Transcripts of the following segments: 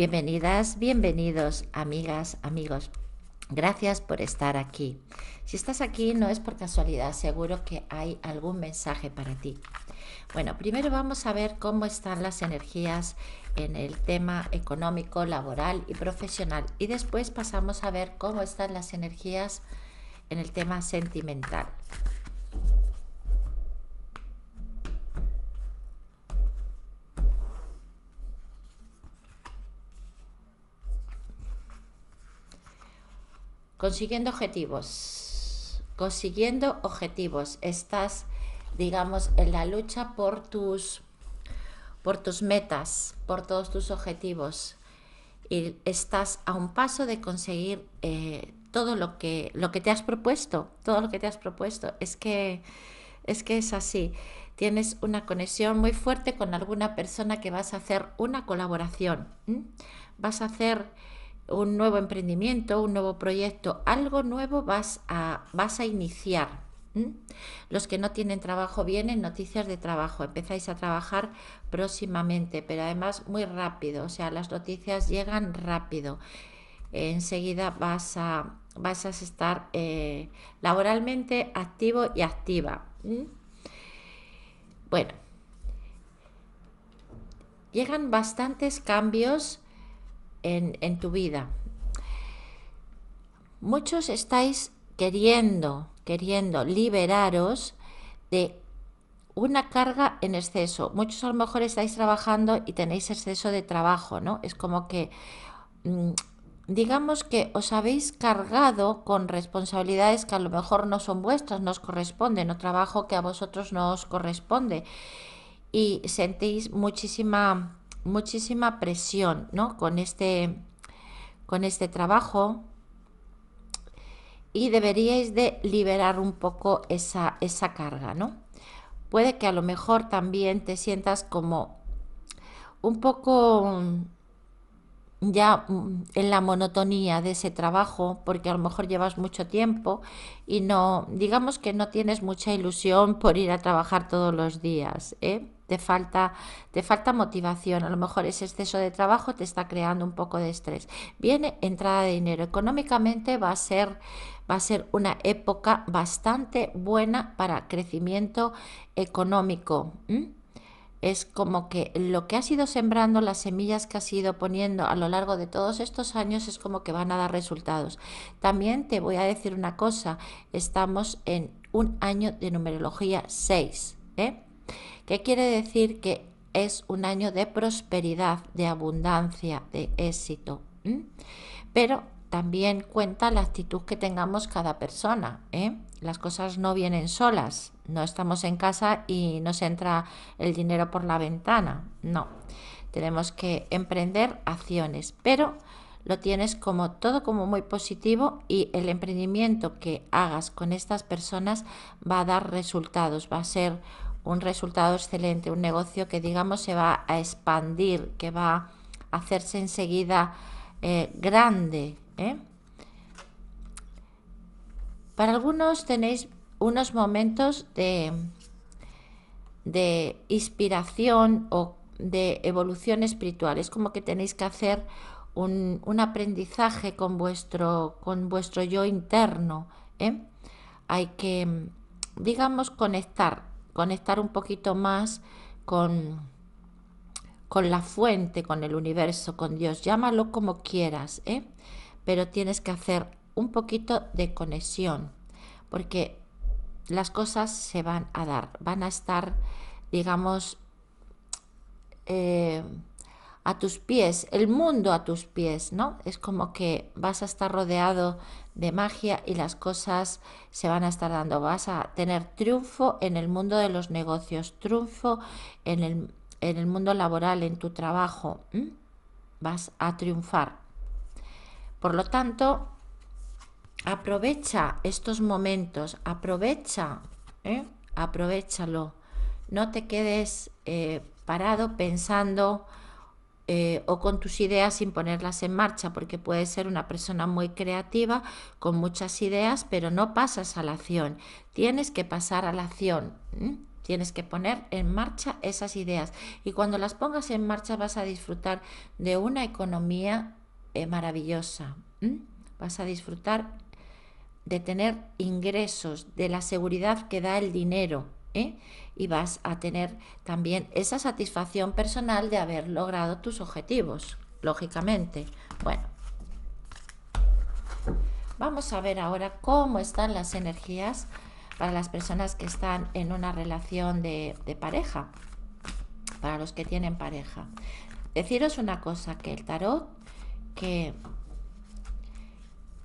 Bienvenidas, bienvenidos, amigas, amigos. Gracias por estar aquí. Si estás aquí no es por casualidad, seguro que hay algún mensaje para ti. Bueno, primero vamos a ver cómo están las energías en el tema económico, laboral y profesional y después pasamos a ver cómo están las energías en el tema sentimental. consiguiendo objetivos. Consiguiendo objetivos. Estás, digamos, en la lucha por tus, por tus metas, por todos tus objetivos. Y estás a un paso de conseguir eh, todo lo que, lo que te has propuesto. Todo lo que te has propuesto. Es que es, que es así. Tienes una conexión muy fuerte con alguna persona que vas a hacer una colaboración. Vas a hacer un nuevo emprendimiento, un nuevo proyecto, algo nuevo vas a, vas a iniciar. Los que no tienen trabajo vienen noticias de trabajo, empezáis a trabajar próximamente, pero además muy rápido, o sea, las noticias llegan rápido. enseguida vas a, vas a estar eh, laboralmente activo y activa. Bueno, llegan bastantes cambios en, tu vida. Muchos estáis queriendo, queriendo liberaros de una carga en exceso. Muchos a lo mejor estáis trabajando y tenéis exceso de trabajo, ¿no? Es como que, mm, digamos que os habéis cargado con responsabilidades que a lo mejor no son vuestras, no os corresponden, o trabajo que a vosotros no os corresponde. Y sentís muchísima muchísima presión, ¿no? Con este, con este trabajo y deberíais de liberar un poco esa, esa carga, ¿no? Puede que a lo mejor también te sientas como un poco mm, ya mm, en la monotonía de ese trabajo, porque a lo mejor llevas mucho tiempo y no, digamos que no tienes mucha ilusión por ir a trabajar todos los días, ¿eh? te falta, te falta motivación, a lo mejor ese exceso de trabajo te está creando un poco de estrés. Viene entrada de dinero, económicamente va a ser va a ser una época bastante buena para crecimiento económico. es como que lo que has ido sembrando, las semillas que has ido poniendo a lo largo de todos estos años es como que van a dar resultados. También te voy a decir una cosa, estamos en un año de numerología 6. ¿Qué quiere decir que es un año de prosperidad, de abundancia, de éxito? ¿Mm? Pero también cuenta la actitud que tengamos cada persona. ¿eh? Las cosas no vienen solas, no estamos en casa y nos entra el dinero por la ventana, no. Tenemos que emprender acciones, pero lo tienes como todo como muy positivo y el emprendimiento que hagas con estas personas va a dar resultados, va a ser un resultado excelente, un negocio que digamos se va a expandir, que va a hacerse enseguida eh, grande. ¿eh? Para algunos tenéis unos momentos de, de inspiración o de evolución espiritual. Es como que tenéis que hacer un, aprendizaje con vuestro, con vuestro yo interno. ¿eh? Hay que, digamos, conectar conectar un poquito más con, con la fuente, con el universo, con Dios. Llámalo como quieras, ¿eh? pero tienes que hacer un poquito de conexión, porque las cosas se van a dar, van a estar, digamos, eh, a tus pies, el mundo a tus pies, ¿no? Es como que vas a estar rodeado de magia y las cosas se van a estar dando. Vas a tener triunfo en el mundo de los negocios, triunfo en el, mundo laboral, en tu trabajo. Vas a triunfar. Por lo tanto, aprovecha estos momentos, aprovecha, ¿eh? aprovechalo. No te quedes eh, parado pensando eh, o con tus ideas sin ponerlas en marcha, porque puedes ser una persona muy creativa, con muchas ideas, pero no pasas a la acción. Tienes que pasar a la acción. Tienes que poner en marcha esas ideas. Y cuando las pongas en marcha vas a disfrutar de una economía eh, maravillosa. Vas a disfrutar de tener ingresos, de la seguridad que da el dinero. ¿eh? y vas a tener también esa satisfacción personal de haber logrado tus objetivos, lógicamente. Bueno, vamos a ver ahora cómo están las energías para las personas que están en una relación de, de pareja, para los que tienen pareja. Deciros una cosa, que el tarot que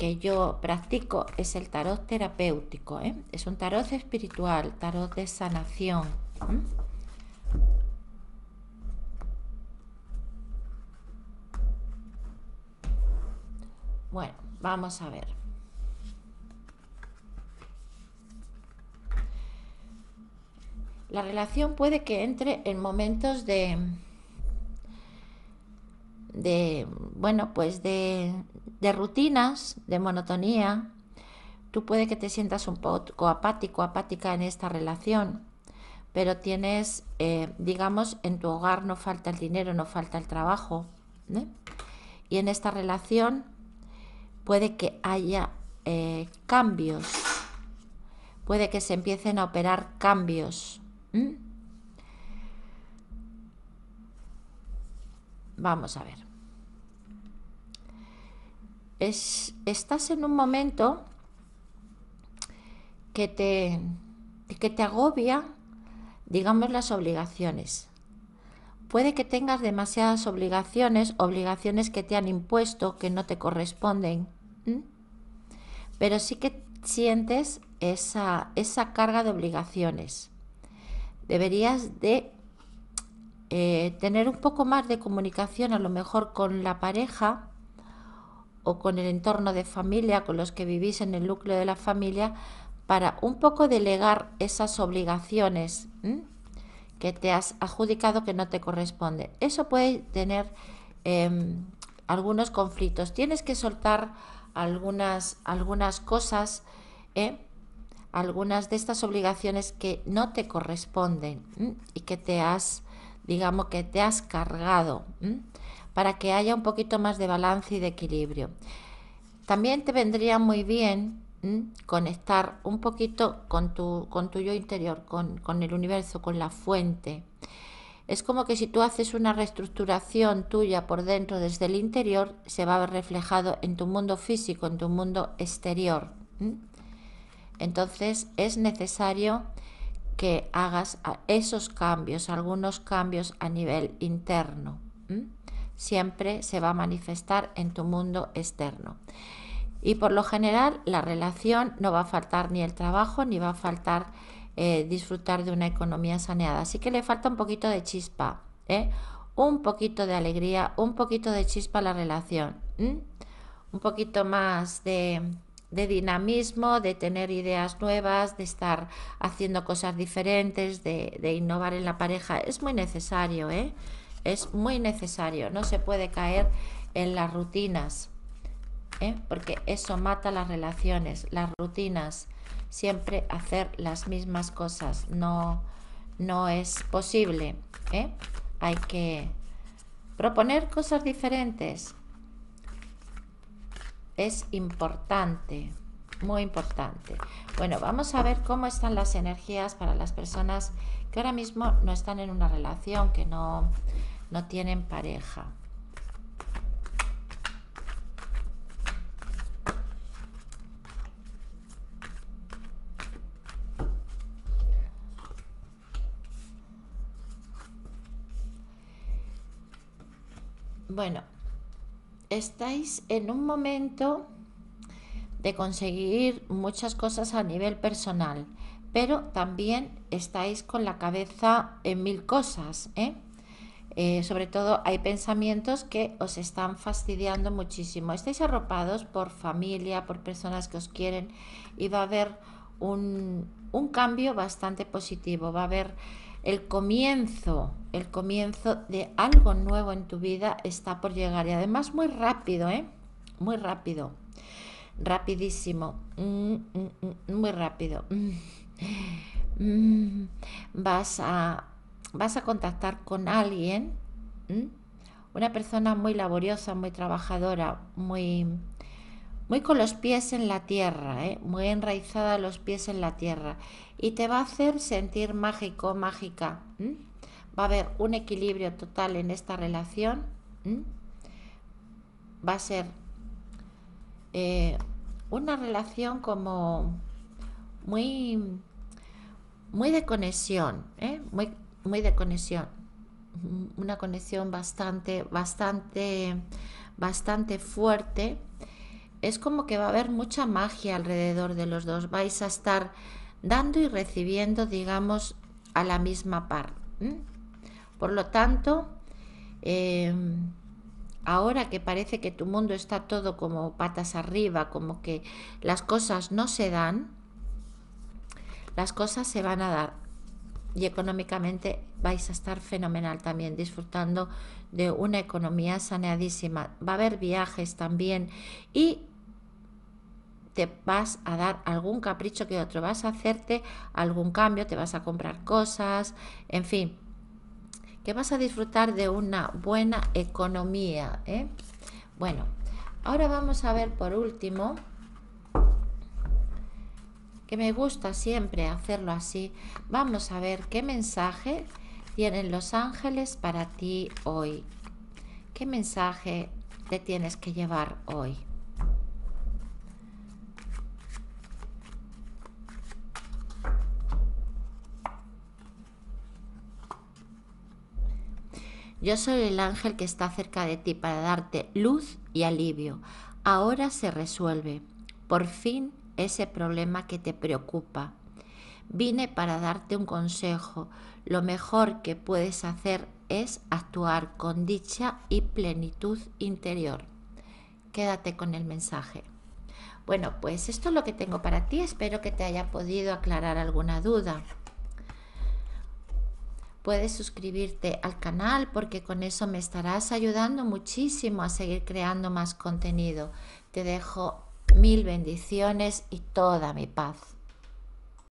que yo practico es el tarot terapéutico. ¿eh? Es un tarot espiritual, tarot de sanación. Bueno, vamos a ver. La relación puede que entre en momentos de, de bueno, pues de, de rutinas, de monotonía. Tú puede que te sientas un poco apático, apática en esta relación, pero tienes, eh, digamos, en tu hogar no falta el dinero, no falta el trabajo. ¿eh? Y en esta relación puede que haya eh, cambios, puede que se empiecen a operar cambios. Vamos a ver estás en un momento que te, que te agobia, digamos, las obligaciones. Puede que tengas demasiadas obligaciones, obligaciones que te han impuesto, que no te corresponden, pero sí que sientes esa, esa carga de obligaciones. Deberías de eh, tener un poco más de comunicación a lo mejor con la pareja o con el entorno de familia, con los que vivís en el núcleo de la familia, para un poco delegar esas obligaciones que te has adjudicado que no te corresponde. Eso puede tener em, algunos conflictos. Tienes que soltar algunas, algunas cosas, ¿eh? algunas de estas obligaciones que no te corresponden y que te has, digamos, que te has cargado para que haya un poquito más de balance y de equilibrio. También te vendría muy bien conectar un poquito con tu, con tu yo interior, con, el universo, con la fuente. Es como que si tú haces una reestructuración tuya por dentro desde el interior, se va a ver reflejado en tu mundo físico, en tu mundo exterior. Entonces es necesario que hagas esos cambios, algunos cambios a nivel interno siempre se va a manifestar en tu mundo externo. Y por lo general la relación no va a faltar ni el trabajo, ni va a faltar eh, disfrutar de una economía saneada. Así que le falta un poquito de chispa, ¿eh? un poquito de alegría, un poquito de chispa a la relación, un poquito más de, dinamismo, de tener ideas nuevas, de estar haciendo cosas diferentes, de, de innovar en la pareja. Es muy necesario, ¿eh? Es muy necesario, no se puede caer en las rutinas, ¿eh? porque eso mata las relaciones, las rutinas, siempre hacer las mismas cosas, no, no es posible. ¿eh? Hay que proponer cosas diferentes. Es importante muy importante. Bueno, vamos a ver cómo están las energías para las personas que ahora mismo no están en una relación, que no, no tienen pareja. Bueno, estáis en un momento de conseguir muchas cosas a nivel personal, pero también estáis con la cabeza en mil cosas, ¿eh? Eh, sobre todo hay pensamientos que os están fastidiando muchísimo. Estáis arropados por familia, por personas que os quieren y va a haber un, cambio bastante positivo. Va a haber el comienzo, el comienzo de algo nuevo en tu vida está por llegar y además muy rápido, ¿eh? Muy rápido, rapidísimo, mm, mm, mm, muy rápido. Vas a, vas a contactar con alguien, una persona muy laboriosa, muy trabajadora, muy, muy con los pies en la tierra, ¿eh? muy enraizada los pies en la tierra, y te va a hacer sentir mágico, mágica. Va a haber un equilibrio total en esta relación. Va a ser eh, una relación como muy, muy de conexión, ¿eh? muy muy de conexión, mm, una conexión bastante, bastante, bastante fuerte. Es como que va a haber mucha magia alrededor de los dos. Vais a estar dando y recibiendo, digamos, a la misma par. Por lo tanto, em, ahora que parece que tu mundo está todo como patas arriba, como que las cosas no se dan, las cosas se van a dar y económicamente vais a estar fenomenal también disfrutando de una economía saneadísima. Va a haber viajes también y te vas a dar algún capricho que otro, vas a hacerte algún cambio, te vas a comprar cosas, en fin, que vas a disfrutar de una buena economía. ¿eh? Bueno, ahora vamos a ver por último que me gusta siempre hacerlo así, vamos a ver qué mensaje tienen los ángeles para ti hoy. ¿Qué mensaje te tienes que llevar hoy? Yo soy el ángel que está cerca de ti para darte luz y alivio. Ahora se resuelve. Por fin ese problema que te preocupa. Vine para darte un consejo. Lo mejor que puedes hacer es actuar con dicha y plenitud interior. Quédate con el mensaje. Bueno, pues esto es lo que tengo para ti. Espero que te haya podido aclarar alguna duda. Puedes suscribirte al canal porque con eso me estarás ayudando muchísimo a seguir creando más contenido. Te dejo Mil bendiciones y toda mi paz.